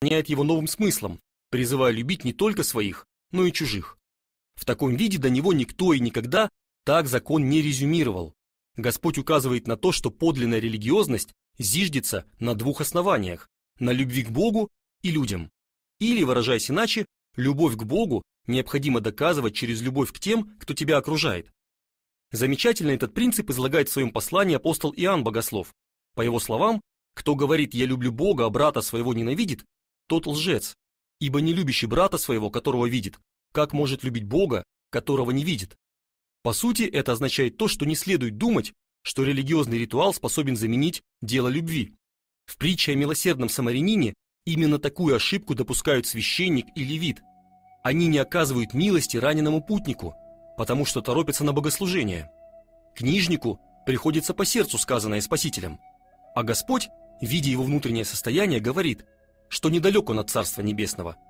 наполняет его новым смыслом, призывая любить не только своих, но и чужих. В таком виде до него никто и никогда так закон не резюмировал. Господь указывает на то, что подлинная религиозность зиждется на двух основаниях – на любви к Богу и людям. Или, выражаясь иначе, любовь к Богу необходимо доказывать через любовь к тем, кто тебя окружает. Замечательно этот принцип излагает в своем послании апостол Иоанн Богослов. По его словам, кто говорит «я люблю Бога, а брата своего ненавидит», тот лжец, ибо не любящий брата своего, которого видит, как может любить Бога, которого не видит? По сути, это означает то, что не следует думать, что религиозный ритуал способен заменить дело любви. В притче о милосердном самарянине именно такую ошибку допускают священник и левит. Они не оказывают милости раненому путнику, потому что торопятся на богослужение. Книжнику приходится по сердцу сказанное Спасителем, а Господь, видя его внутреннее состояние, говорит – что недалеко он от Царства Небесного –